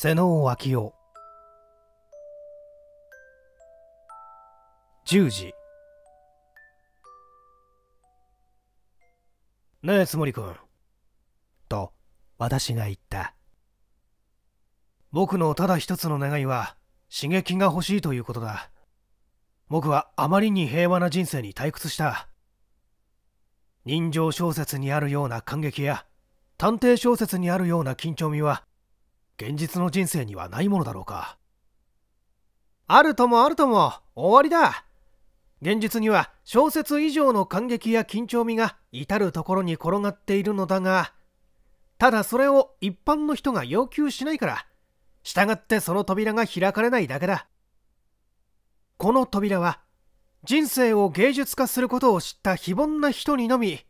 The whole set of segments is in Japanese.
瀬能脇夫10時ねえつもりくんと私が言った僕のただ一つの願いは刺激が欲しいということだ僕はあまりに平和な人生に退屈した人情小説にあるような感激や探偵小説にあるような緊張味は現実の人生にはないものだろうかあるともあるとも終わりだ現実には小説以上の感激や緊張味が至る所に転がっているのだがただそれを一般の人が要求しないから従ってその扉が開かれないだけだこの扉は人生を芸術化することを知った非凡な人にのみ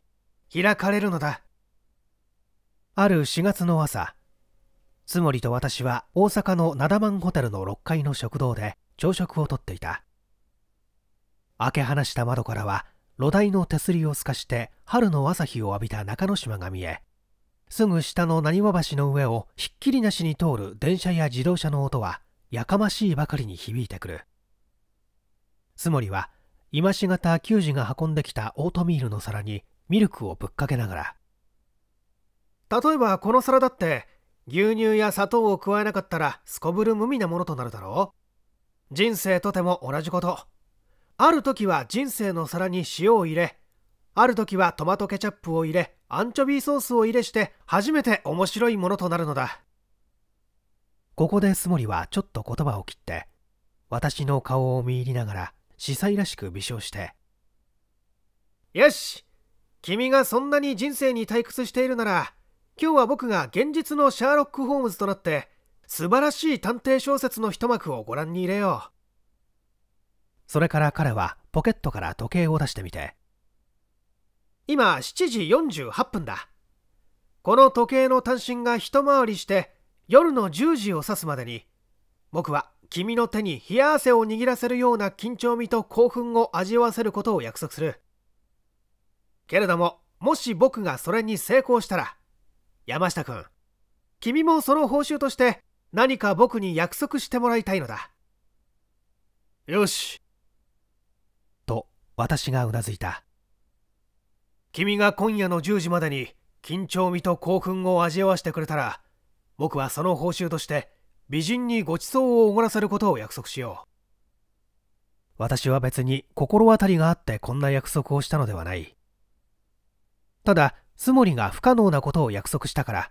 開かれるのだある4月の朝つもりと私は大阪の灘万ホテルの6階の食堂で朝食をとっていた開け放した窓からは炉台の手すりを透かして春の朝日を浴びた中之島が見えすぐ下の浪花橋の上をひっきりなしに通る電車や自動車の音はやかましいばかりに響いてくるつもりは今しがた球児が運んできたオートミールの皿にミルクをぶっかけながら例えばこの皿だって牛乳や砂糖を加えなかったらすこぶる無味なものとなるだろう人生とても同じことある時は人生の皿に塩を入れある時はトマトケチャップを入れアンチョビーソースを入れして初めて面白いものとなるのだここでス森はちょっと言葉を切って私の顔を見入りながら司祭らしく微笑して「よし君がそんなに人生に退屈しているなら今日は僕が現実のシャーロック・ホームズとなって素晴らしい探偵小説の一幕をご覧に入れようそれから彼はポケットから時計を出してみて今7時48分だこの時計の単身が一回りして夜の10時を指すまでに僕は君の手に冷や汗を握らせるような緊張味と興奮を味わわせることを約束するけれどももし僕がそれに成功したら山下君君もその報酬として何か僕に約束してもらいたいのだよしと私がうなずいた君が今夜の10時までに緊張味と興奮を味わわせてくれたら僕はその報酬として美人にご馳走をおごらせることを約束しよう私は別に心当たりがあってこんな約束をしたのではないただスモリが不可能なことを約束したから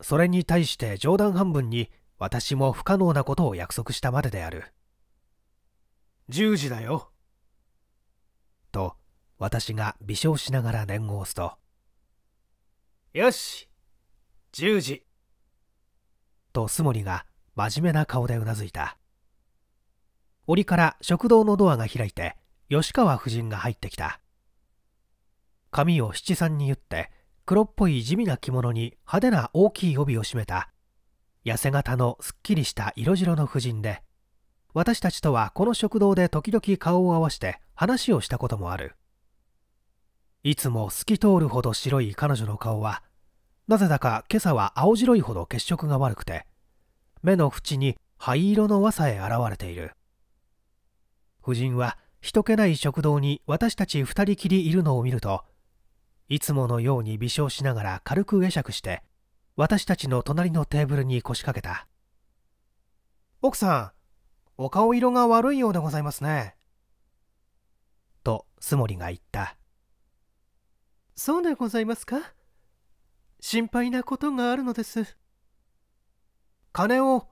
それに対して冗談半分に私も不可能なことを約束したまでである10時だよと私が微笑しながら念を押すとよし10時とスモリが真面目な顔でうなずいた折から食堂のドアが開いて吉川夫人が入ってきた髪を七三に言って黒っぽい地味な着物に派手な大きい帯を締めた痩せ型のすっきりした色白の婦人で私たちとはこの食堂で時々顔を合わして話をしたこともあるいつも透き通るほど白い彼女の顔はなぜだか今朝は青白いほど血色が悪くて目の縁に灰色の輪さえ現れている夫人は人気ない食堂に私たち2人きりいるのを見るといつものように微笑しながら軽く会釈して私たちの隣のテーブルに腰掛けた奥さんお顔色が悪いようでございますねとスモリが言ったそうでございますか心配なことがあるのです金を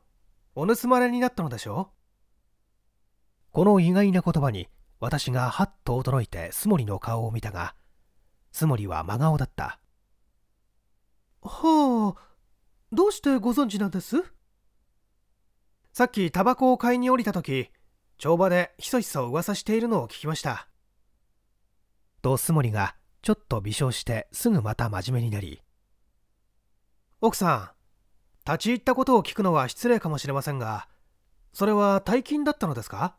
お盗まれになったのでしょうこの意外な言葉に私がはっと驚いてスモリの顔を見たが津りは真顔だったはあどうしてご存知なんですさっきタバコを買いに降りた時帳場でひそひそ噂しているのを聞きましたとも森がちょっと微笑してすぐまた真面目になり奥さん立ち入ったことを聞くのは失礼かもしれませんがそれは大金だったのですか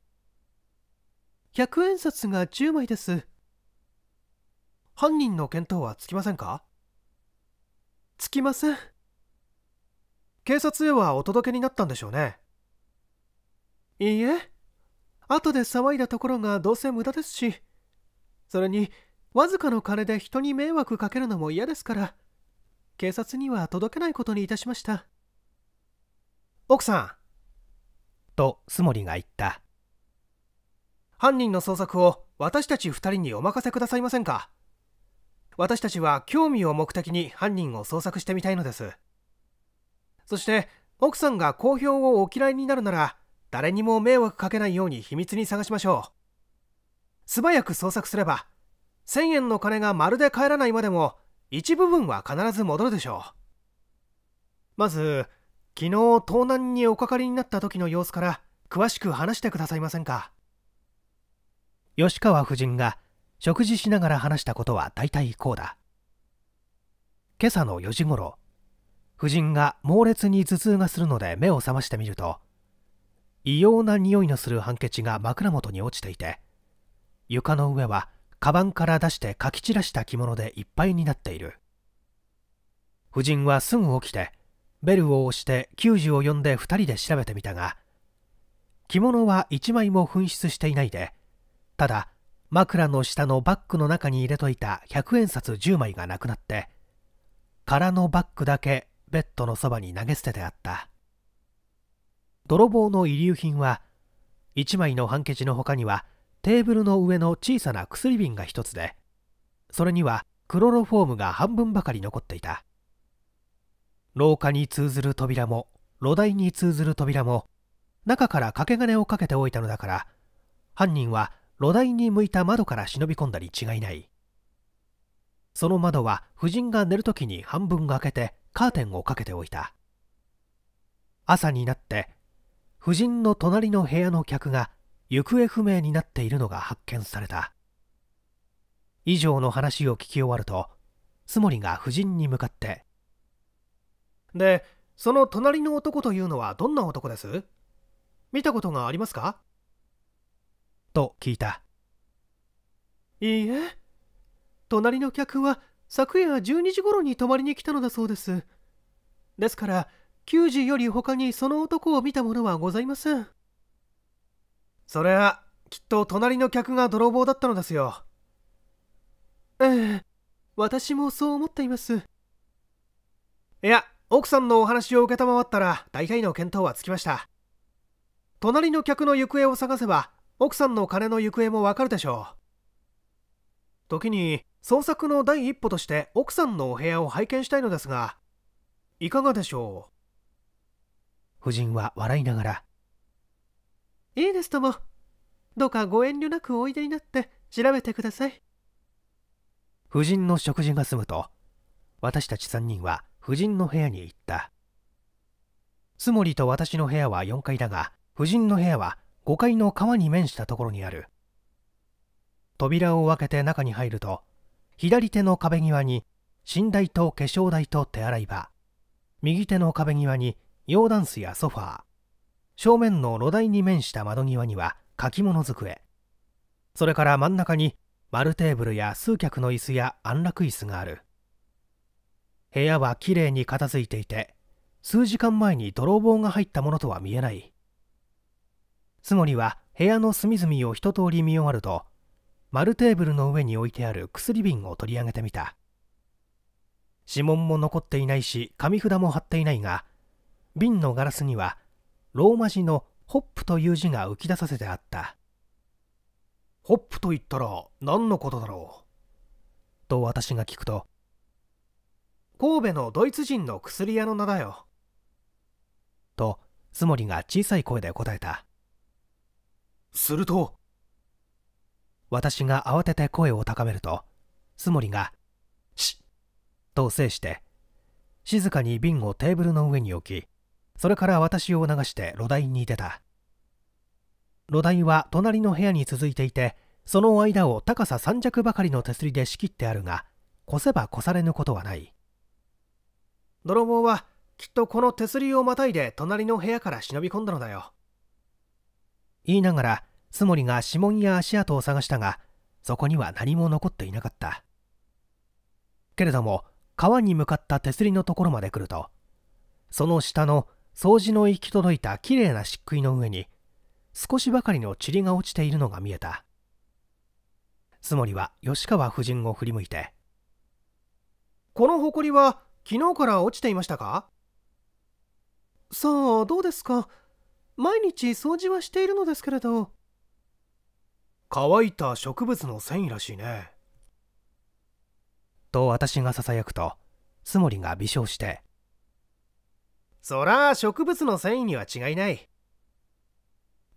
100円札が10枚です犯人の見当はつきませんかつきません警察へはお届けになったんでしょうねいいえ後で騒いだところがどうせ無駄ですしそれにわずかの金で人に迷惑かけるのも嫌ですから警察には届けないことにいたしました奥さんとス森が言った犯人の捜索を私たち2人にお任せくださいませんか私たちは興味を目的に犯人を捜索してみたいのですそして奥さんが公表をお嫌いになるなら誰にも迷惑かけないように秘密に探しましょう素早く捜索すれば1000円の金がまるで帰らないまでも一部分は必ず戻るでしょうまず昨日盗難におかかりになった時の様子から詳しく話してくださいませんか吉川夫人が食事しながら話したことは大体こうだ今朝の4時ごろ夫人が猛烈に頭痛がするので目を覚ましてみると異様な匂いのするハンケチが枕元に落ちていて床の上はカバンから出してかき散らした着物でいっぱいになっている夫人はすぐ起きてベルを押して救助を呼んで2人で調べてみたが着物は1枚も紛失していないでただ枕の下のバッグの中に入れといた100円札10枚がなくなって空のバッグだけベッドのそばに投げ捨ててあった泥棒の遺留品は1枚のハンケチの他にはテーブルの上の小さな薬瓶が1つでそれにはクロロフォームが半分ばかり残っていた廊下に通ずる扉も炉台に通ずる扉も中から掛け金をかけておいたのだから犯人は露台に向いた窓から忍び込んだに違いないその窓は夫人が寝る時に半分開けてカーテンをかけておいた朝になって夫人の隣の部屋の客が行方不明になっているのが発見された以上の話を聞き終わるとつ森りが夫人に向かってでその隣の男というのはどんな男です見たことがありますかと聞いたいいえ隣の客は昨夜12時頃に泊まりに来たのだそうですですから9時より他にその男を見た者はございませんそれはきっと隣の客が泥棒だったのですよええ私もそう思っていますいや奥さんのお話を承ったら大体の見当はつきました隣の客の行方を探せば奥さんの金の行方もわかるでしょう時に捜索の第一歩として奥さんのお部屋を拝見したいのですがいかがでしょう夫人は笑いながら「いいですともどうかご遠慮なくおいでになって調べてください」夫人の食事が済むと私たち3人は夫人の部屋に行った津森と私の部屋は4階だが夫人の部屋は5階の川に面したところにある扉を開けて中に入ると左手の壁際に寝台と化粧台と手洗い場右手の壁際に洋ダンスやソファー正面の炉台に面した窓際には書き物机それから真ん中に丸テーブルや数客の椅子や安楽椅子がある部屋はきれいに片付いていて数時間前に泥棒が入ったものとは見えない津りは部屋の隅々を一通り見終わると丸テーブルの上に置いてある薬瓶を取り上げてみた指紋も残っていないし紙札も貼っていないが瓶のガラスにはローマ字の「ホップ」という字が浮き出させてあったホップと言ったら何のことだろうと私が聞くと神戸のドイツ人の薬屋の名だよと津森が小さい声で答えたすると私が慌てて声を高めるとスモリが「シッ」と制して静かに瓶をテーブルの上に置きそれから私を促して炉台に出た炉台は隣の部屋に続いていてその間を高さ3尺ばかりの手すりで仕切ってあるが越せば越されぬことはない泥棒はきっとこの手すりをまたいで隣の部屋から忍び込んだのだよ言いながら津森が指紋や足跡を探したがそこには何も残っていなかったけれども川に向かった手すりのところまで来るとその下の掃除の行き届いたきれいな漆喰の上に少しばかりの塵が落ちているのが見えた津森は吉川夫人を振り向いて「この埃は昨日から落ちていましたか?」さあどうですか毎日掃除はしているのですけれど乾いた植物の繊維らしいねと私がささやくとつもりが微笑してそら植物の繊維には違いない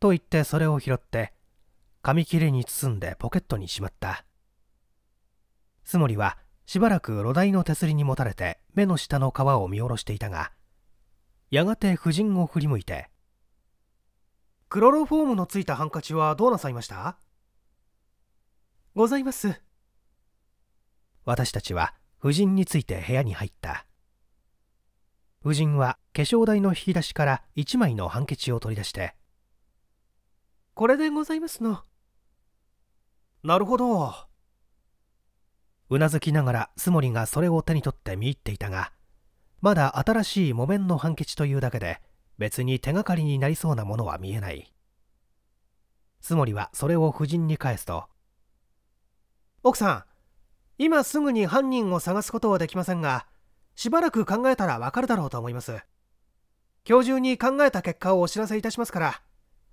と言ってそれを拾って紙切れに包んでポケットにしまったつもりはしばらく炉台の手すりにもたれて目の下の皮を見下ろしていたがやがて婦人を振り向いてクロロフォームのついたハンカチはどうなさいましたございます私たちは夫人について部屋に入った夫人は化粧台の引き出しから1枚のハンケチを取り出してこれでございますのなるほどうなずきながらス森がそれを手に取って見入っていたがまだ新しい木綿のハンケチというだけで別に手がかりになりそうなものは見えない津森はそれを夫人に返すと奥さん今すぐに犯人を探すことはできませんがしばらく考えたらわかるだろうと思います今日中に考えた結果をお知らせいたしますから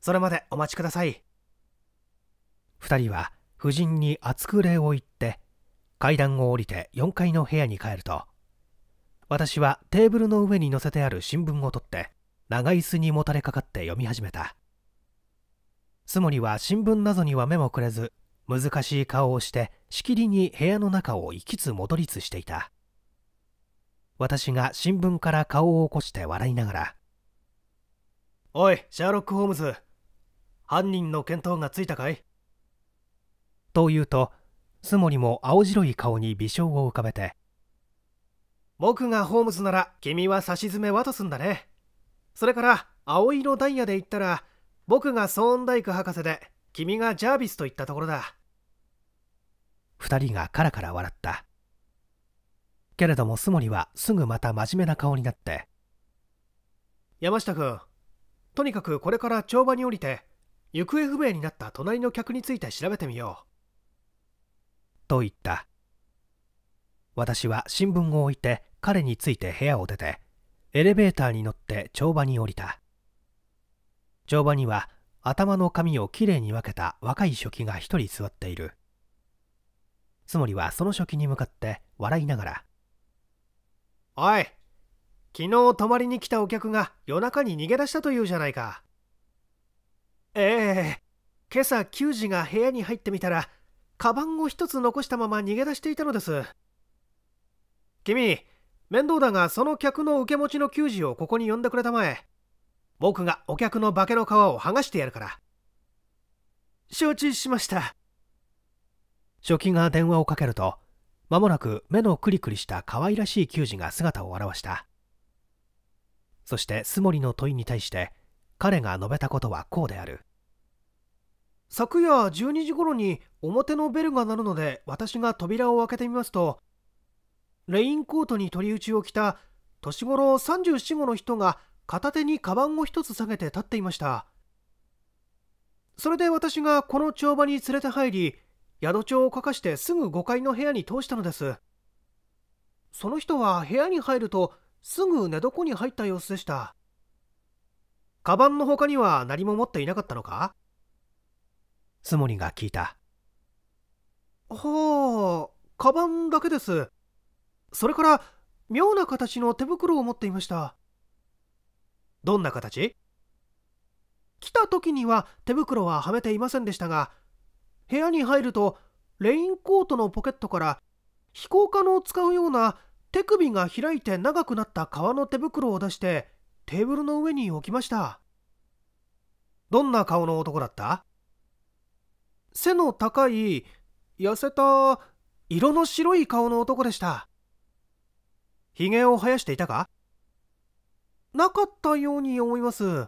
それまでお待ちください2人は夫人に厚く礼を言って階段を降りて4階の部屋に帰ると私はテーブルの上に載せてある新聞を取って長椅子にもたれかかって読み始めたスモは新聞などには目もくれず難しい顔をしてしきりに部屋の中を行きつ戻りつしていた私が新聞から顔を起こして笑いながら「おいシャーロック・ホームズ犯人の見当がついたかい?」と言うとス森も青白い顔に微笑を浮かべて「僕がホームズなら君は差し詰め渡すんだね」それから青色ダイヤで言ったら僕がソーンダイク博士で君がジャービスといったところだ2人がカラカラ笑ったけれどもスモリはすぐまた真面目な顔になって山下君とにかくこれから帳場に降りて行方不明になった隣の客について調べてみようと言った私は新聞を置いて彼について部屋を出てエレベーターに乗って帳場に降りた帳場には頭の髪をきれいに分けた若い書記が一人座っているつもりはその書記に向かって笑いながら「おい昨日泊まりに来たお客が夜中に逃げ出したというじゃないか」ええ今朝給仕が部屋に入ってみたらカバンを一つ残したまま逃げ出していたのです君面倒だがその客の受け持ちの給仕をここに呼んでくれたまえ僕がお客の化けの皮を剥がしてやるから承知しました初期が電話をかけると間もなく目のクリクリした可愛らしい球児が姿を現したそして須森の問いに対して彼が述べたことはこうである昨夜12時頃に表のベルが鳴るので私が扉を開けてみますとレインコートに取り打ちを着た年頃34号の人が片手にカバンを一つ下げて立っていましたそれで私がこの帳場に連れて入り宿帳を書かしてすぐ5階の部屋に通したのですその人は部屋に入るとすぐ寝床に入った様子でしたカバンの他には何も持っていなかったのかスモリが聞いたほうカバンだけですそれから妙な形の手袋を持っていましたどんな形来た時には手袋ははめていませんでしたが部屋に入るとレインコートのポケットから飛行可能を使うような手首が開いて長くなった革の手袋を出してテーブルの上に置きましたどんな顔の男だった背の高い痩せた色の白い顔の男でしたヒを生やしていたかなかったように思います。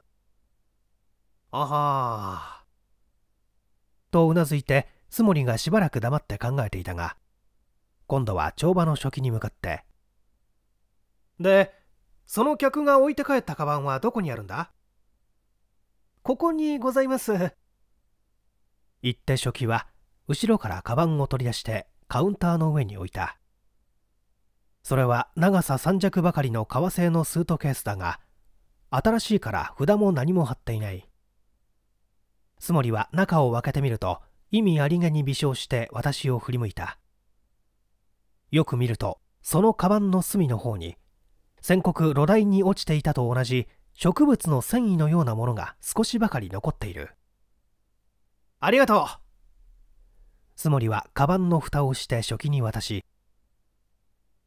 あはー。とうなずいて、スモリがしばらく黙って考えていたが、今度は帳場の初期に向かって。で、その客が置いて帰ったカバンはどこにあるんだここにございます。言って初期は、後ろからカバンを取り出してカウンターの上に置いた。それは長さ3尺ばかりの革製のスートケースだが新しいから札も何も貼っていないつもりは中を開けてみると意味ありげに微笑して私を振り向いたよく見るとそのカバンの隅の方に先刻炉台に落ちていたと同じ植物の繊維のようなものが少しばかり残っているありがとうつもりはカバンの蓋をして初期に渡し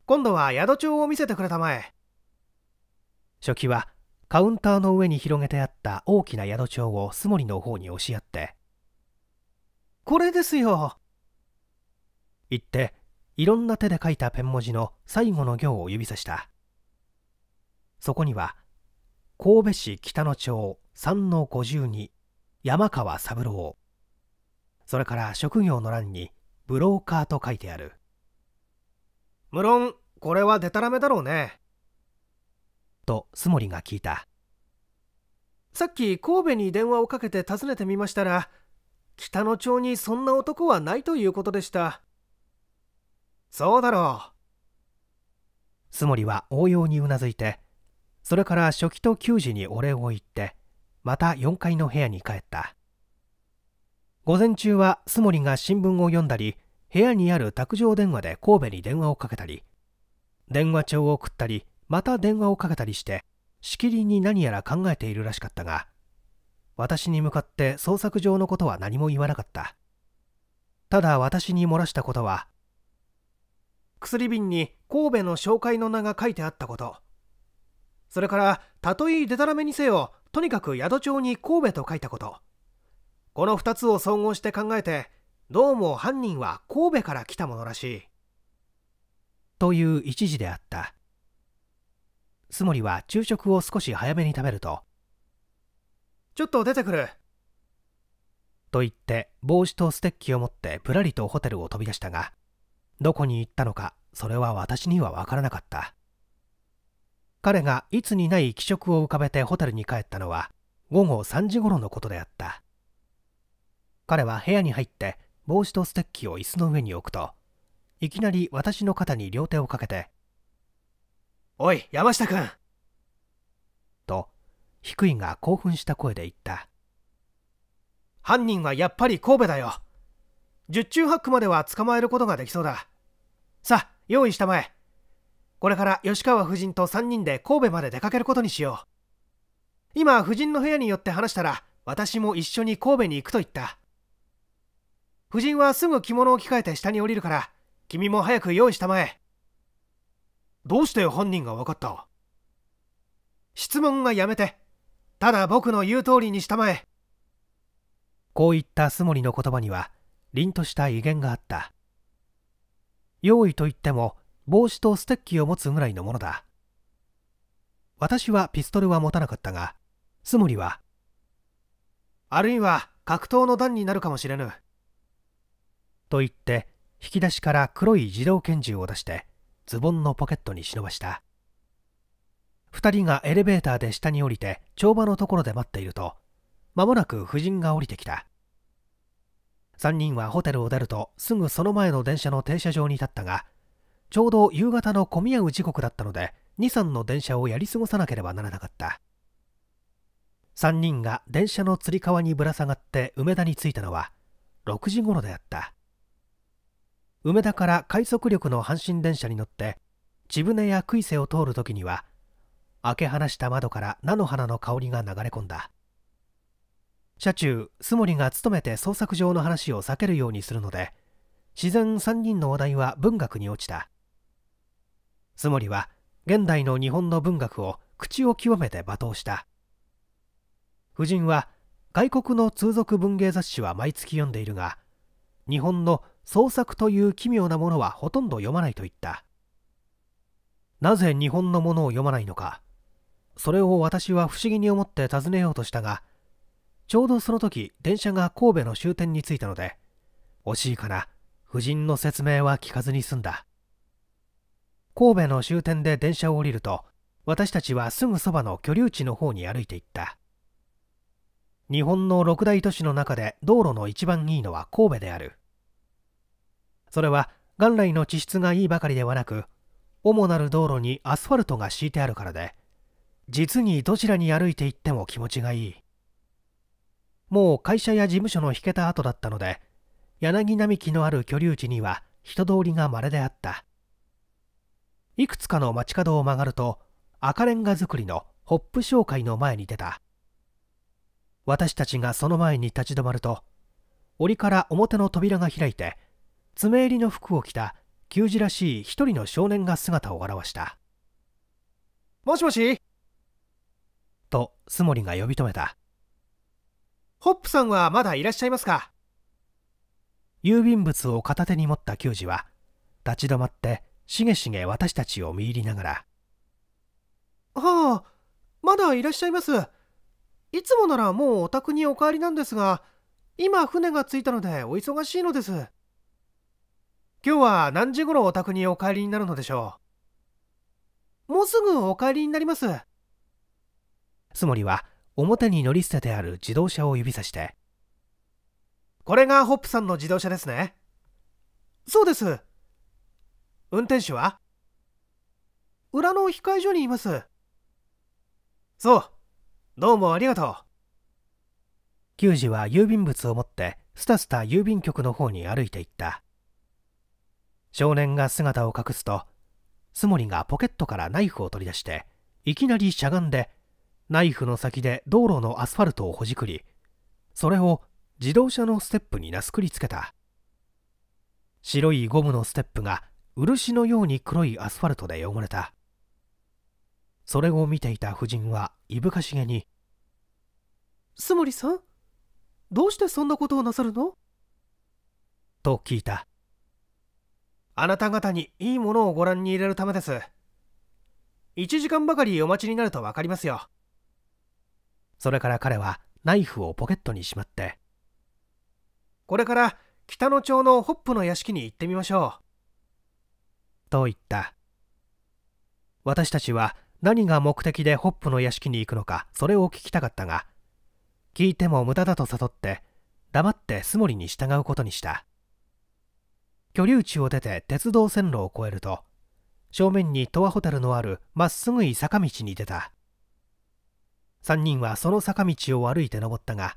今度は宿帳を見せてくれたまえ初期はカウンターの上に広げてあった大きな宿帳を須森の方に押し合って「これですよ!」言っていろんな手で書いたペン文字の最後の行を指さしたそこには神戸市北野町3の52山川三郎それから職業の欄にブローカーと書いてある無論これはデタラメだろうねとスモリが聞いたさっき神戸に電話をかけて訪ねてみましたら北野町にそんな男はないということでしたそうだろうスモリは応用にうなずいてそれから初期と給仕にお礼を言ってまた4階の部屋に帰った午前中はスモリが新聞を読んだり部屋にある卓上電話で神戸に電話をかけたり電話帳を送ったりまた電話をかけたりしてしきりに何やら考えているらしかったが私に向かって捜索上のことは何も言わなかったただ私に漏らしたことは薬瓶に神戸の紹介の名が書いてあったことそれからたとえでたらめにせよとにかく宿帳に神戸と書いたことこの2つを総合して考えてどうも犯人は神戸から来たものらしいという一時であった須森は昼食を少し早めに食べると「ちょっと出てくる」と言って帽子とステッキを持ってぷらりとホテルを飛び出したがどこに行ったのかそれは私には分からなかった彼がいつにない気色を浮かべてホテルに帰ったのは午後3時頃のことであった彼は部屋に入って帽子とステッキを椅子の上に置くといきなり私の肩に両手をかけて「おい山下君!」と低いが興奮した声で言った犯人はやっぱり神戸だよ十中八九までは捕まえることができそうださあ用意したまえこれから吉川夫人と3人で神戸まで出かけることにしよう今夫人の部屋に寄って話したら私も一緒に神戸に行くと言った夫人はすぐ着物を着替えて下に降りるから君も早く用意したまえどうして犯人が分かった質問がやめてただ僕の言う通りにしたまえこういった須森の言葉には凛とした威厳があった用意といっても帽子とステッキを持つぐらいのものだ私はピストルは持たなかったが須森はあるいは格闘の段になるかもしれぬと言って引き出しから黒い自動拳銃を出してズボンのポケットに忍ばした2人がエレベーターで下に降りて帳場のところで待っていると間もなく夫人が降りてきた3人はホテルを出るとすぐその前の電車の停車場に立ったがちょうど夕方の混み合う時刻だったので23の電車をやり過ごさなければならなかった3人が電車のつり革にぶら下がって梅田に着いたのは6時頃であった梅田から快速力の阪神電車に乗って千舟や杭瀬を通る時には開け放した窓から菜の花の香りが流れ込んだ車中須森が勤めて創作上の話を避けるようにするので自然3人の話題は文学に落ちた須森は現代の日本の文学を口を極めて罵倒した夫人は外国の通俗文芸雑誌は毎月読んでいるが日本の創作という奇妙なものはほとんど読まないと言ったなぜ日本のものを読まないのかそれを私は不思議に思って尋ねようとしたがちょうどその時電車が神戸の終点に着いたので惜しいかな夫人の説明は聞かずに済んだ神戸の終点で電車を降りると私たちはすぐそばの居留地の方に歩いていった日本の六大都市の中で道路の一番いいのは神戸であるそれは元来の地質がいいばかりではなく主なる道路にアスファルトが敷いてあるからで実にどちらに歩いて行っても気持ちがいいもう会社や事務所の引けた後だったので柳並木のある居留地には人通りがまれであったいくつかの街角を曲がると赤レンガ造りのホップ商会の前に出た私たちがその前に立ち止まると檻から表の扉が開いて爪襟の服を着た球児らしい一人の少年が姿を現したもしもしとスモリが呼び止めたホップさんはまだいらっしゃいますか郵便物を片手に持った球児は立ち止まってしげしげ私たちを見入りながら「はあまだいらっしゃいますいつもならもうお宅にお帰りなんですが今船が着いたのでお忙しいのです」今日は何時頃お宅にお帰りになるのでしょうもうすぐお帰りになりますつもりは表に乗り捨ててある自動車を指さしてこれがホップさんの自動車ですねそうです運転手は裏の控え所にいますそうどうもありがとう球児は郵便物を持ってスタスタ郵便局の方に歩いていった少年が姿を隠すとスモリがポケットからナイフを取り出していきなりしゃがんでナイフの先で道路のアスファルトをほじくりそれを自動車のステップになすくりつけた白いゴムのステップが漆のように黒いアスファルトで汚れたそれを見ていた夫人はいぶかしげに「スモリさんどうしてそんなことをなさるの?」と聞いたあなた方にいいものをご覧に入れるためです1時間ばかりお待ちになると分かりますよそれから彼はナイフをポケットにしまってこれから北野町のホップの屋敷に行ってみましょうと言った私たちは何が目的でホップの屋敷に行くのかそれを聞きたかったが聞いても無駄だと悟って黙って素モリに従うことにした居留地を出て鉄道線路を越えると正面に十和ホテルのあるまっすぐい坂道に出た3人はその坂道を歩いて登ったが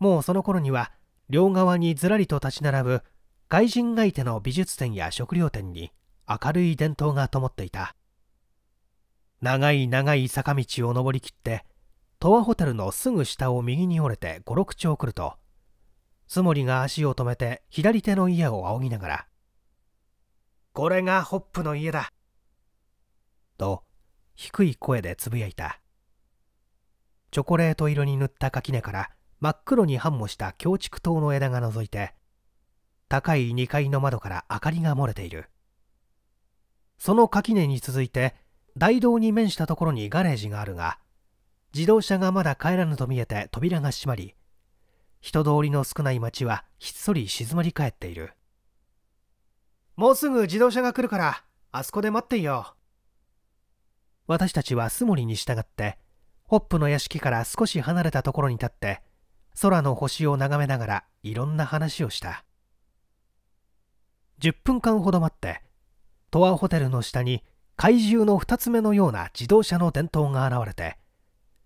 もうその頃には両側にずらりと立ち並ぶ外人相手の美術展や食料店に明るい伝統が灯っていた長い長い坂道を登りきって十和ホテルのすぐ下を右に折れて56丁来ると津森が足を止めて左手の家を仰ぎながらこれがホップの家だ。と、低い声でつぶやいた。チョコレート色に塗った垣根から真っ黒に繁茂した強竹灯の枝が覗いて、高い2階の窓から明かりが漏れている。その垣根に続いて、大道に面したところにガレージがあるが、自動車がまだ帰らぬと見えて扉が閉まり、人通りの少ない街はひっそり静まり返っている。もうすぐ自動車が来るからあそこで待っていよう私たちはスモリに従ってホップの屋敷から少し離れたところに立って空の星を眺めながらいろんな話をした10分間ほど待ってトアホテルの下に怪獣の2つ目のような自動車の伝統が現れて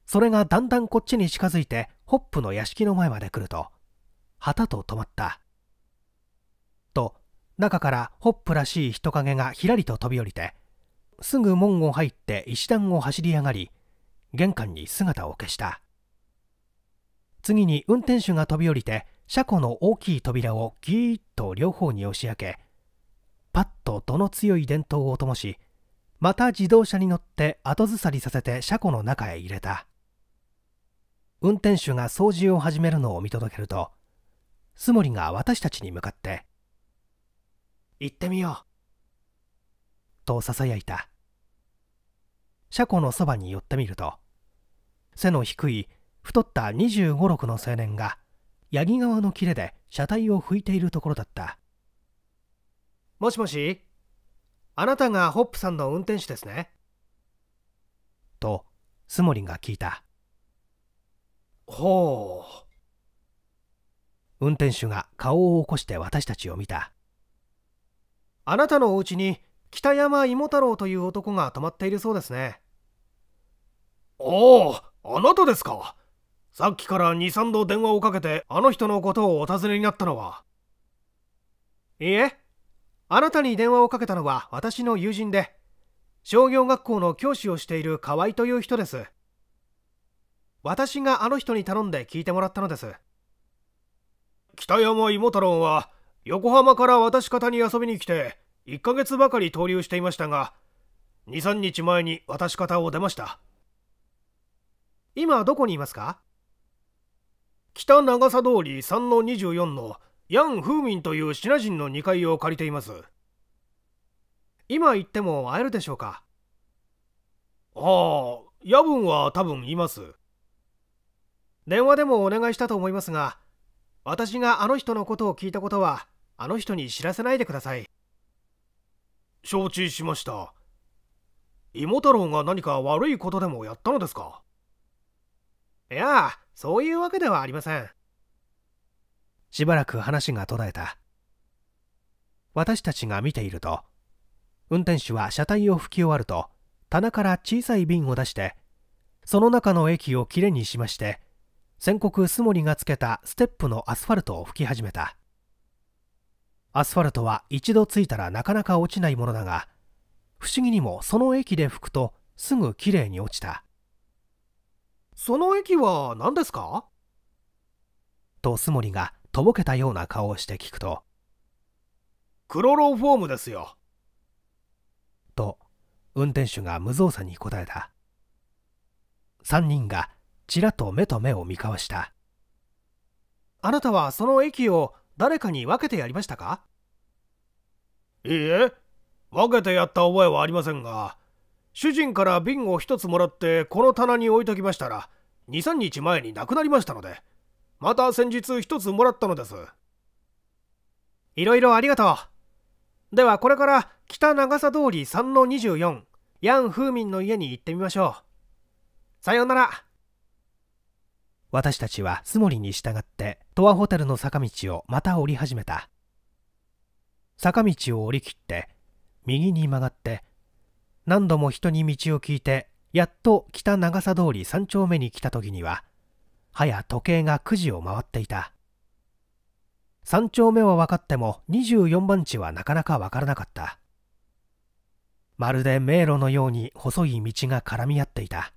それがだんだんこっちに近づいてホップの屋敷の前まで来ると旗と止まった中からホップらしい人影がひらりと飛び降りてすぐ門を入って石段を走り上がり玄関に姿を消した次に運転手が飛び降りて車庫の大きい扉をギーッと両方に押し開けパッと度の強い電灯を灯しまた自動車に乗って後ずさりさせて車庫の中へ入れた運転手が掃除を始めるのを見届けるとス森が私たちに向かって行ってみよう。と囁いた。車庫のそばに寄ってみると、背の低い太った25、6の青年が、八木川の切れで車体を拭いているところだった。もしもしあなたがホップさんの運転手ですねと、スモリが聞いた。ほう。運転手が顔を起こして私たちを見た。あなたのお家に北山芋太郎という男が泊まっているそうですねあああなたですかさっきから23度電話をかけてあの人のことをお尋ねになったのはいいえあなたに電話をかけたのは私の友人で商業学校の教師をしている河合という人です私があの人に頼んで聞いてもらったのです北山芋太郎は横浜から私方に遊びに来て1ヶ月ばかり逗留していましたが23日前に私方を出ました今どこにいますか北長狭通り3の24のヤン・フーミンというシナ人の2階を借りています今行っても会えるでしょうかああ夜分は多分います電話でもお願いしたと思いますが私があの人のことを聞いたことはあの人に知らせないでください承知しました芋太郎が何か悪いことでもやったのですかいやそういうわけではありませんしばらく話が途絶えた私たちが見ていると運転手は車体を拭き終わると棚から小さい瓶を出してその中の液をきれいにしまして宣告スモリがつけたステップのアスファルトを拭き始めたアスファルトは一度ついたらなかなか落ちないものだが不思議にもその駅で拭くとすぐきれいに落ちたその駅は何ですかとスモリがとぼけたような顔をして聞くとクロロフォームですよと運転手が無造作に答えた3人がちらっと目と目を見交わしたあなたはその駅を誰かに分けてやりましたかいいえ分けてやった覚えはありませんが主人から瓶を1つもらってこの棚に置いときましたら23日前になくなりましたのでまた先日1つもらったのですいろいろありがとうではこれから北長さ通り3-24ヤン・フーミンの家に行ってみましょうさようなら私たちはスモリに従ってトアホテルの坂道をまた降り始めた坂道を降りきって右に曲がって何度も人に道を聞いてやっと北長さ通り3丁目に来た時にははや時計が9時を回っていた3丁目は分かっても24番地はなかなか分からなかったまるで迷路のように細い道が絡み合っていた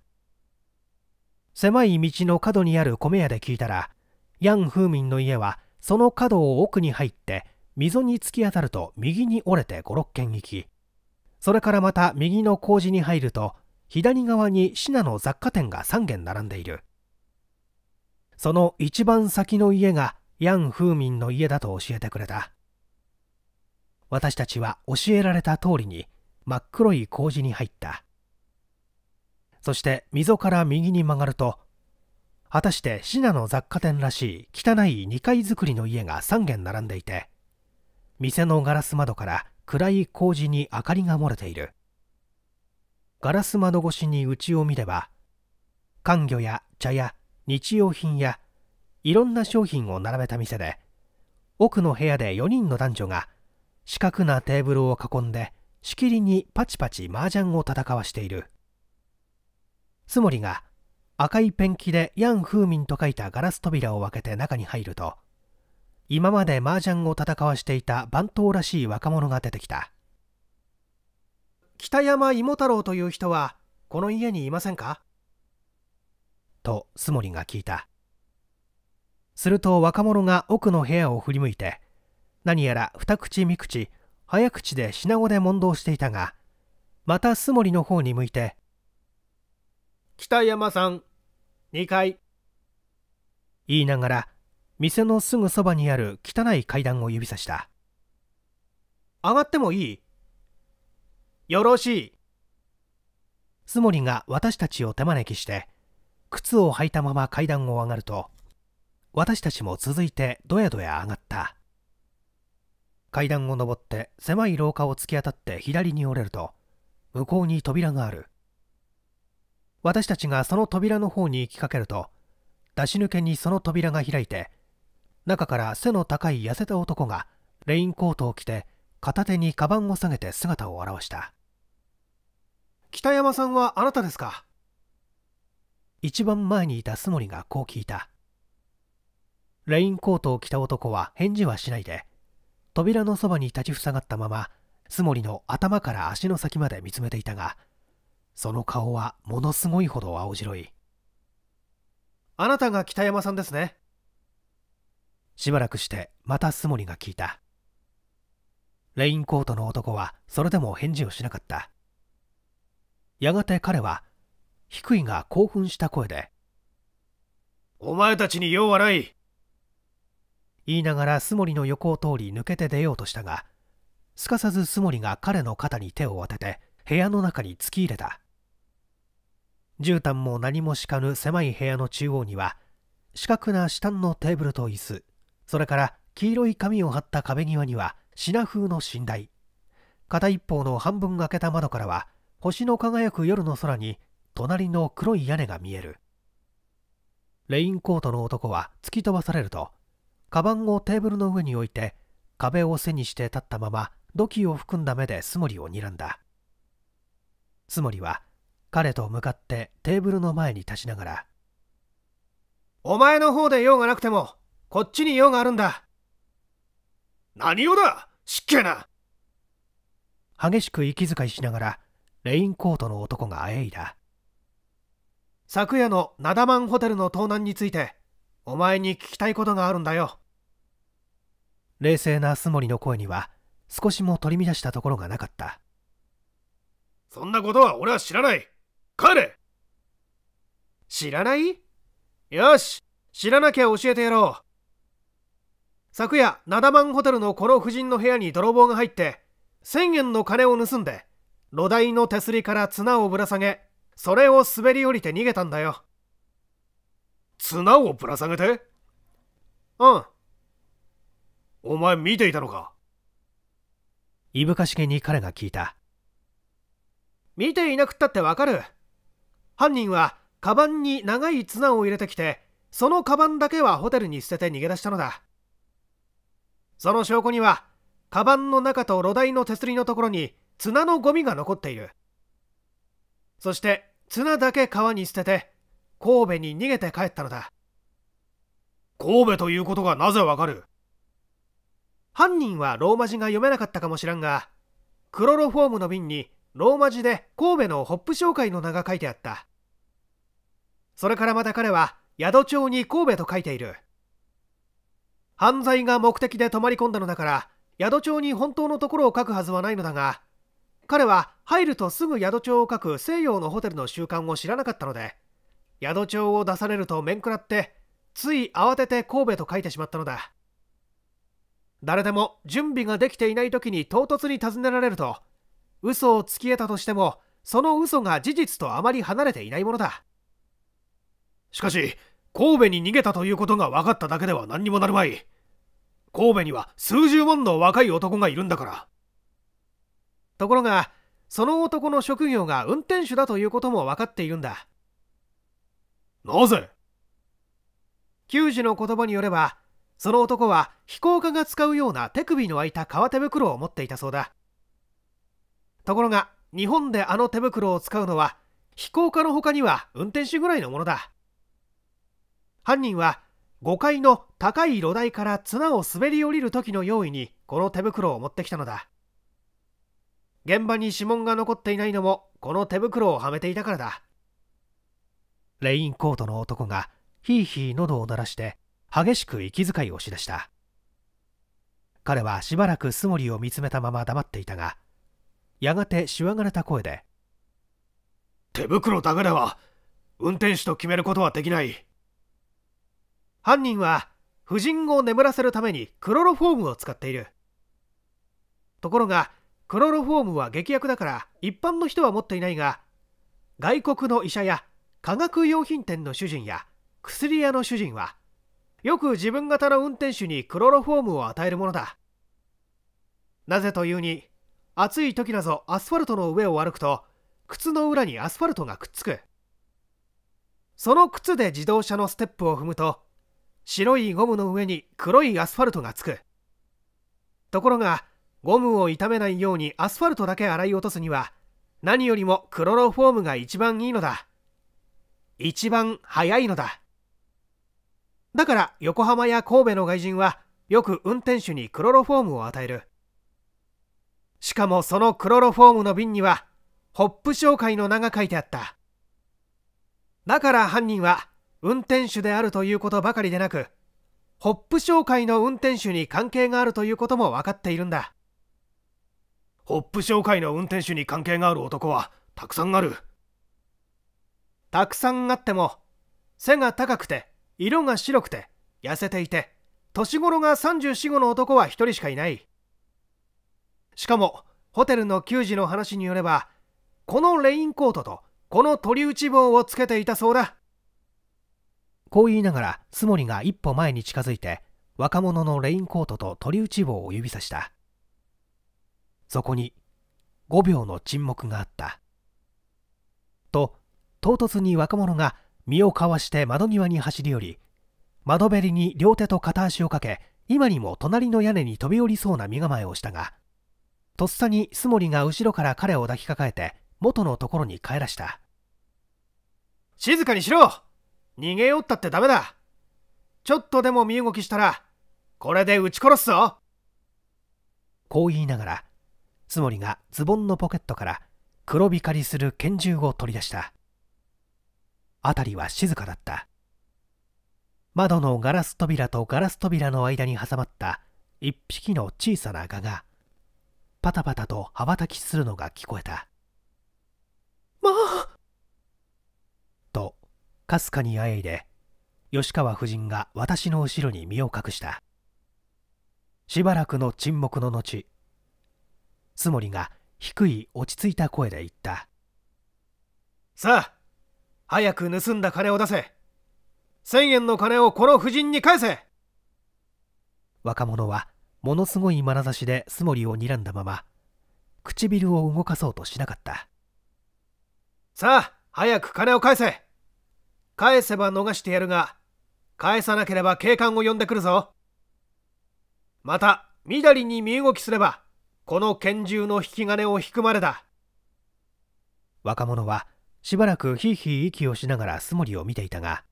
狭い道の角にある米屋で聞いたらヤン・フーミンの家はその角を奥に入って溝に突き当たると右に折れて56軒行きそれからまた右の工事に入ると左側にシナの雑貨店が3軒並んでいるその一番先の家がヤン・フーミンの家だと教えてくれた私たちは教えられた通りに真っ黒い工事に入ったそして溝から右に曲がると果たして信濃雑貨店らしい汚い2階造りの家が3軒並んでいて店のガラス窓から暗い工事に明かりが漏れているガラス窓越しにうちを見れば金魚や茶や日用品やいろんな商品を並べた店で奥の部屋で4人の男女が四角なテーブルを囲んでしきりにパチパチ麻雀を戦わしているつもりが赤いペンキでヤン・フーミンと書いたガラス扉を開けて中に入ると今まで麻雀を戦わしていた番頭らしい若者が出てきた北山芋太郎という人はこの家にいませんかと須森が聞いたすると若者が奥の部屋を振り向いて何やら二口三口早口で品語で問答していたがまた須森の方に向いて北山さん2階言いながら店のすぐそばにある汚い階段を指さした上がってもいいよろしいつもりが私たちを手招きして靴を履いたまま階段を上がると私たちも続いてどやどや上がった階段を上って狭い廊下を突き当たって左に折れると向こうに扉がある私たちがその扉の方に行きかけると出し抜けにその扉が開いて中から背の高い痩せた男がレインコートを着て片手にカバンを下げて姿を現した北山さんはあなたですか一番前にいたス森がこう聞いたレインコートを着た男は返事はしないで扉のそばに立ちふさがったままス森の頭から足の先まで見つめていたがその顔はものすごいほど青白いあなたが北山さんですねしばらくしてまた須森が聞いたレインコートの男はそれでも返事をしなかったやがて彼は低いが興奮した声で「お前たちに用はない!」言いながら須森の横を通り抜けて出ようとしたがすかさずス森が彼の肩に手を当てて部屋の中に突き入れた絨毯も何も敷かぬ狭い部屋の中央には四角な下のテーブルと椅子それから黄色い紙を貼った壁際には品風の寝台片一方の半分開けた窓からは星の輝く夜の空に隣の黒い屋根が見えるレインコートの男は突き飛ばされるとカバンをテーブルの上に置いて壁を背にして立ったまま土器を含んだ目でスモリを睨んだスモリは彼と向かってテーブルの前に立ちながらお前の方で用がなくてもこっちに用があるんだ何用だ失敬な激しく息遣いしながらレインコートの男があえいだ昨夜のナダマンホテルの盗難についてお前に聞きたいことがあるんだよ冷静なスモリの声には少しも取り乱したところがなかったそんなことは俺は知らない帰れ知らないよし知らなきゃ教えてやろう昨夜ナダマンホテルのこの夫人の部屋に泥棒が入って1000円の金を盗んで炉台の手すりから綱をぶら下げそれを滑り降りて逃げたんだよ綱をぶら下げてうんお前見ていたのかいぶかしげに彼が聞いた見ていなくったってわかる犯人はカバンに長い綱を入れてきてそのカバンだけはホテルに捨てて逃げ出したのだその証拠にはカバンの中と炉台の手すりのところに綱のゴミが残っているそして綱だけ川に捨てて神戸に逃げて帰ったのだ神戸ということがなぜわかる犯人はローマ字が読めなかったかもしらんがクロロフォームの瓶にローマ字で神戸のホップ紹介の名が書いてあったそれからまた彼は宿帳に神戸と書いている犯罪が目的で泊まり込んだのだから宿帳に本当のところを書くはずはないのだが彼は入るとすぐ宿帳を書く西洋のホテルの習慣を知らなかったので宿帳を出されると面食らってつい慌てて神戸と書いてしまったのだ誰でも準備ができていない時に唐突に尋ねられると嘘をつき得たとしてもその嘘が事実とあまり離れていないものだしかし神戸に逃げたということが分かっただけでは何にもなるまい神戸には数十万の若い男がいるんだからところがその男の職業が運転手だということも分かっているんだなぜ球児の言葉によればその男は飛行家が使うような手首の開いた革手袋を持っていたそうだところが日本であの手袋を使うのは飛行家の他には運転手ぐらいのものだ犯人は5階の高い路台から綱を滑り降りる時の用意にこの手袋を持ってきたのだ現場に指紋が残っていないのもこの手袋をはめていたからだレインコートの男がヒーヒー喉を鳴らして激しく息遣いをしだした彼はしばらくスモリを見つめたまま黙っていたがやがてしわがれた声で手袋だけでは運転手と決めることはできない犯人は婦人を眠らせるためにクロロフォームを使っているところがクロロフォームは劇薬だから一般の人は持っていないが外国の医者や化学用品店の主人や薬屋の主人はよく自分型の運転手にクロロフォームを与えるものだなぜというに暑い時なぞアスファルトの上を歩くと靴の裏にアスファルトがくっつくその靴で自動車のステップを踏むと白いゴムの上に黒いアスファルトがつくところがゴムを傷めないようにアスファルトだけ洗い落とすには何よりもクロロフォームが一番いいのだ一番早いのだだから横浜や神戸の外人はよく運転手にクロロフォームを与えるしかもそのクロロフォームの瓶にはホップ紹介の名が書いてあっただから犯人は運転手であるということばかりでなくホップ商会の運転手に関係があるということも分かっているんだホップ商会の運転手に関係がある男はたくさんあるたくさんあっても背が高くて色が白くて痩せていて年頃が345の男は1人しかいないしかもホテルの給仕の話によればこのレインコートとこの鳥打ち棒をつけていたそうだこう言いながらスモリが一歩前に近づいて若者のレインコートと鳥打ち棒を指さしたそこに5秒の沈黙があったと唐突に若者が身をかわして窓際に走り寄り窓べりに両手と片足をかけ今にも隣の屋根に飛び降りそうな身構えをしたがとっさにスモリが後ろから彼を抱きかかえて元のところに帰らした静かにしろ逃げよったってダメだちょっとでも身動きしたらこれで撃ち殺すぞこう言いながらつもりがズボンのポケットから黒光りする拳銃を取り出した辺りは静かだった窓のガラス扉とガラス扉の間に挟まった一匹の小さな蛾がパタパタと羽ばたきするのが聞こえたまあかすかにあえいで吉川夫人が私の後ろに身を隠したしばらくの沈黙の後つもりが低い落ち着いた声で言ったさあ早く盗んだ金を出せ千円の金をこの夫人に返せ若者はものすごい眼差しでスモリを睨んだまま唇を動かそうとしなかったさあ早く金を返せ返せば逃してやるが、返さなければ警官を呼んでくるぞ。また、みだりに身動きすれば、この拳銃の引き金を引くまでだ。若者は、しばらくひいひい息をしながら素森を見ていたが、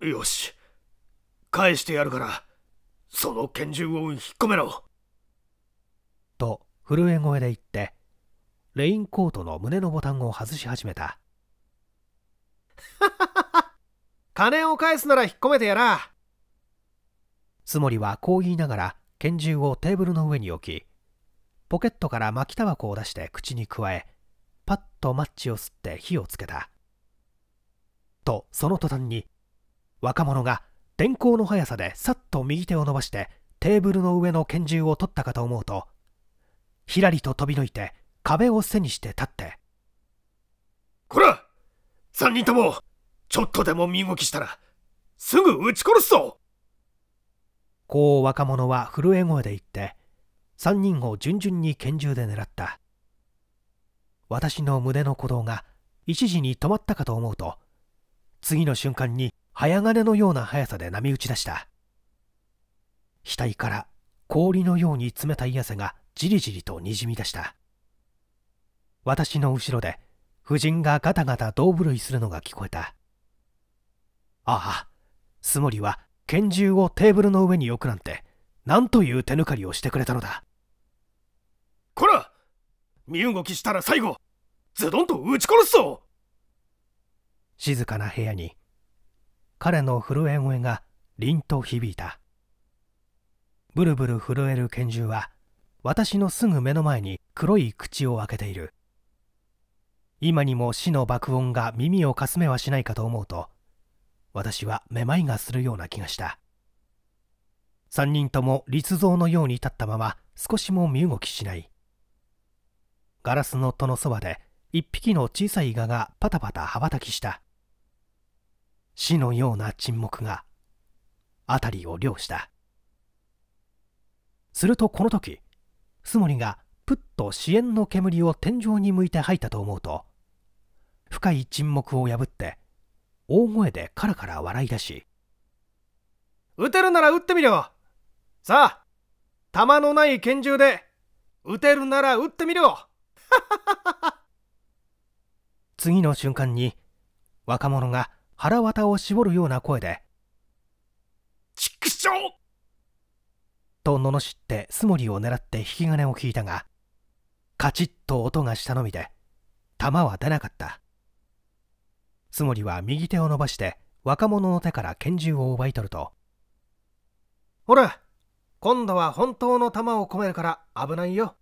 よし、返してやるから、その拳銃を引っ込めろ。と、震え声で言って、レインコートの胸のボタンを外し始めた。金 を返すなら引っ込めてやら。つもりはこう言いながら拳銃をテーブルの上に置き、ポケットから巻きタバコを出して口にくわえ、パッとマッチを吸って火をつけた。と、その途端に、若者が電光の速さでさっと右手を伸ばしてテーブルの上の拳銃を取ったかと思うと、ひらりと飛び抜いて壁を背にして立って、こら3人ともちょっとでも身動きしたらすぐ撃ち殺すぞこう若者は震え声で言って3人を順々に拳銃で狙った私の胸の鼓動が一時に止まったかと思うと次の瞬間に早金のような速さで波打ち出した額から氷のように冷たい汗がじりじりとにじみ出した私の後ろで夫人がガタガタ胴震いするのが聞こえたああスモリは拳銃をテーブルの上に置くなんてなんという手抜かりをしてくれたのだこら身動きしたら最後ズドンと撃ち殺すぞ静かな部屋に彼の震え声が凛と響いたブルブル震える拳銃は私のすぐ目の前に黒い口を開けている今にも死の爆音が耳をかすめはしないかと思うと私はめまいがするような気がした3人とも立像のように立ったまま少しも身動きしないガラスの戸のそばで1匹の小さいイガがパタパタ羽ばたきした死のような沈黙が辺りを漁したするとこの時スモリがプッと支援の煙を天井に向いて吐いたと思うと深い沈黙を破って大声でカラカラ笑い出し「撃てるなら撃ってみろさあ弾のない拳銃で撃てるなら撃ってみろ 次の瞬間に若者が腹綿を絞るような声で「畜生!」と罵って須森を狙って引き金を引いたがカチッと音がしたのみで弾は出なかった津りは右手を伸ばして若者の手から拳銃を奪い取ると「ほら今度は本当の弾を込めるから危ないよ」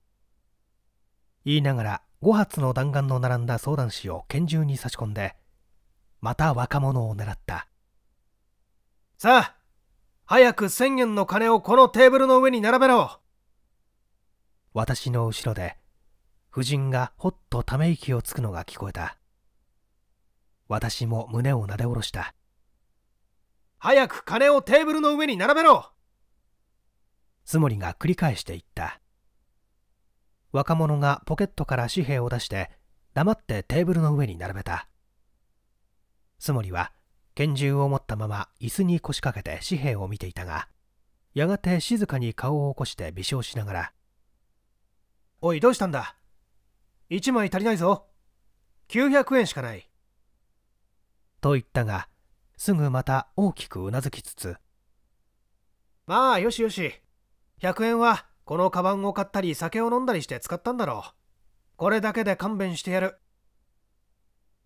言いながら5発の弾丸の並んだ相談師を拳銃に差し込んでまた若者を狙ったさあ早く1000円の金をこのテーブルの上に並べろ私の後ろで夫人がほっとため息をつくのが聞こえた私も胸をなで下ろした早く金をテーブルの上に並べろつもりが繰り返していった若者がポケットから紙幣を出して黙ってテーブルの上に並べたつもりは拳銃を持ったまま椅子に腰掛けて紙幣を見ていたがやがて静かに顔を起こして微笑しながら「おいどうしたんだ ?1 枚足りないぞ900円しかないと言ったがすぐまた大きくうなずきつつまあよしよし100円はこのカバンを買ったり酒を飲んだりして使ったんだろうこれだけで勘弁してやる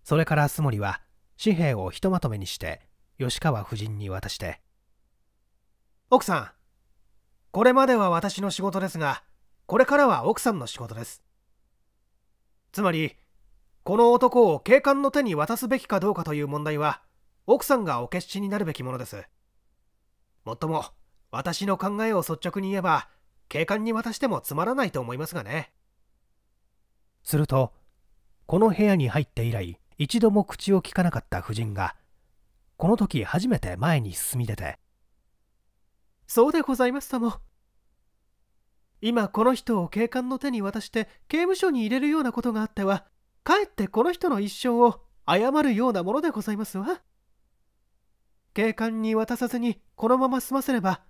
それからス森は紙幣をひとまとめにして吉川夫人に渡して奥さんこれまでは私の仕事ですがこれからは奥さんの仕事ですつまりこの男を警官の手に渡すべきかどうかという問題は奥さんがお決心になるべきものですもっとも私の考えを率直に言えば警官に渡してもつまらないと思いますがねするとこの部屋に入って以来一度も口をきかなかった夫人がこの時初めて前に進み出てそうでございますとも今この人を警官の手に渡して刑務所に入れるようなことがあってはかえってこの人の一生を謝るようなものでございますわ警官に渡さずにこのまま済ませれば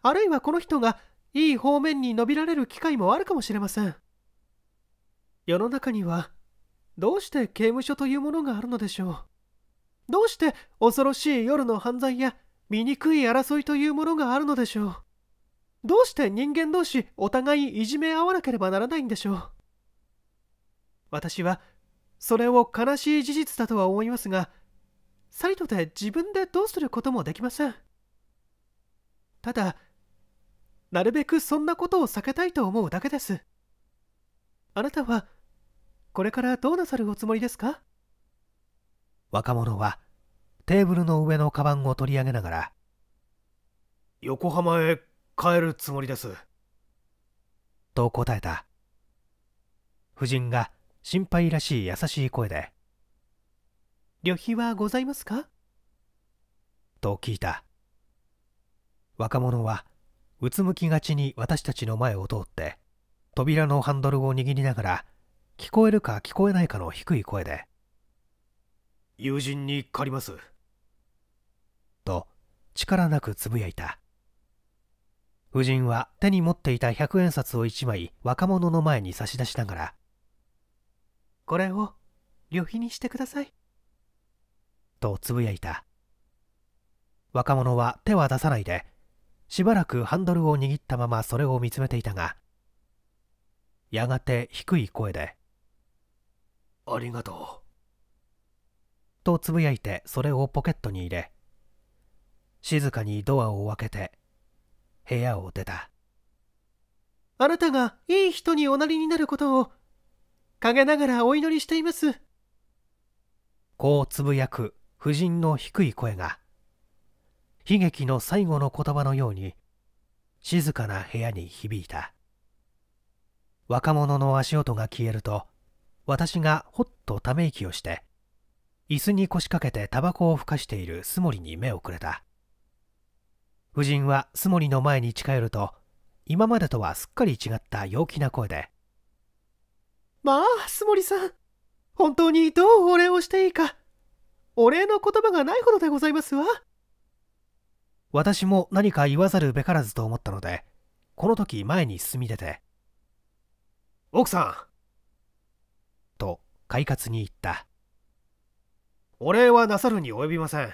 あるいはこの人がいい方面に伸びられる機会もあるかもしれません世の中にはどうして刑務所というものがあるのでしょうどうして恐ろしい夜の犯罪や醜い争いというものがあるのでしょうどうして人間同士お互いいじめ合わなければならないんでしょう私はそれを悲しい事実だとは思いますがサイトで自分でどうすることもできませんただなるべくそんなことを避けたいと思うだけですあなたはこれからどうなさるおつもりですか若者はテーブルの上のカバンを取り上げながら横浜へ帰るつもりですと答えた夫人が「心配らしい優しい声で「旅費はございますか?」と聞いた若者はうつむきがちに私たちの前を通って扉のハンドルを握りながら聞こえるか聞こえないかの低い声で「友人に借ります」と力なくつぶやいた夫人は手に持っていた100円札を1枚若者の前に差し出しながらこれを旅費にしてください。とつぶやいた。若者は手は出さないで、しばらくハンドルを握ったままそれを見つめていたが、やがて低い声で、ありがとう。とつぶやいてそれをポケットに入れ、静かにドアを開けて、部屋を出た。あなたがいい人におなりになることを陰ながらお祈りしていますこうつぶやく夫人の低い声が悲劇の最後の言葉のように静かな部屋に響いた若者の足音が消えると私がほっとため息をして椅子に腰掛けてタバコをふかしているスモリに目をくれた夫人はスモリの前に近寄ると今までとはすっかり違った陽気な声でまあ、スモリさん。本当にどうお礼をしていいか。お礼の言葉がないほどでございますわ。私も何か言わざるべからずと思ったので、この時前に進み出て、奥さんと快活に言った。お礼はなさるに及びません。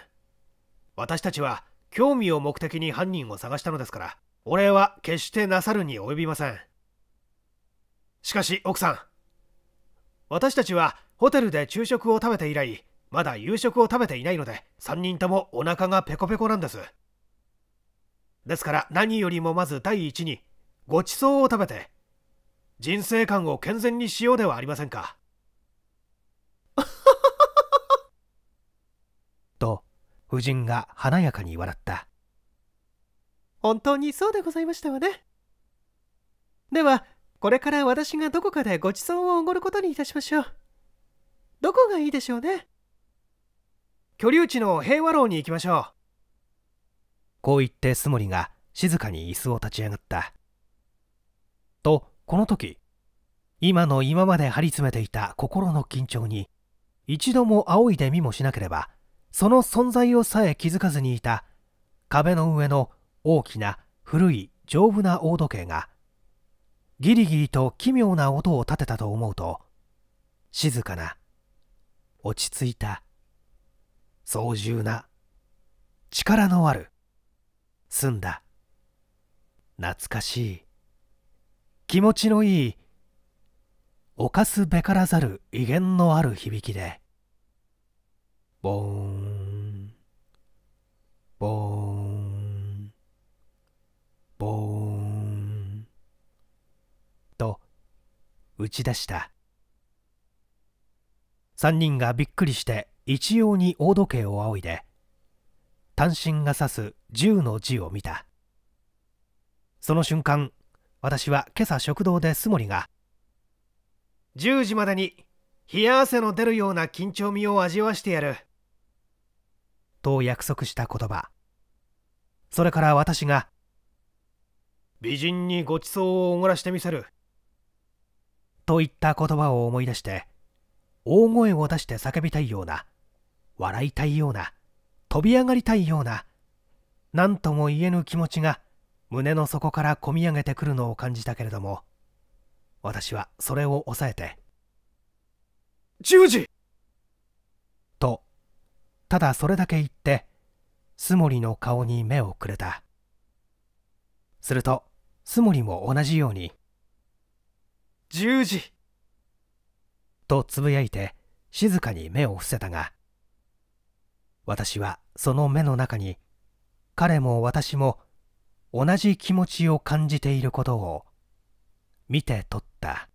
私たちは興味を目的に犯人を探したのですから、お礼は決してなさるに及びません。しかし奥さん、私たちはホテルで昼食を食べて以来まだ夕食を食べていないので3人ともお腹がペコペコなんですですから何よりもまず第一にごちそうを食べて人生観を健全にしようではありませんか と夫人が華やかに笑った本当にそうでございましたわねではこれから私がどこかでご馳走をおごることにいたしましょうどこがいいでしょうね居留地の平和楼に行きましょうこう言ってスモリが静かに椅子を立ち上がったとこの時今の今まで張り詰めていた心の緊張に一度も仰いで見もしなければその存在をさえ気づかずにいた壁の上の大きな古い丈夫な大時計がギリギリと奇妙な音を立てたと思うと静かな落ち着いた操縦な力のある澄んだ懐かしい気持ちのいい犯すべからざる威厳のある響きでボーンボーン打ち出した3人がびっくりして一様に大時計を仰いで単身が指す10の字を見たその瞬間私は今朝食堂でス森が10時までに冷や汗の出るような緊張味を味わしてやると約束した言葉それから私が美人にごちそうをおごらしてみせるといった言葉を思い出して大声を出して叫びたいような笑いたいような飛び上がりたいような何とも言えぬ気持ちが胸の底からこみ上げてくるのを感じたけれども私はそれを抑えて「十字!」とただそれだけ言って須森の顔に目をくれたすると須森も同じように10時とつぶやいて静かに目を伏せたが私はその目の中に彼も私も同じ気持ちを感じていることを見て取った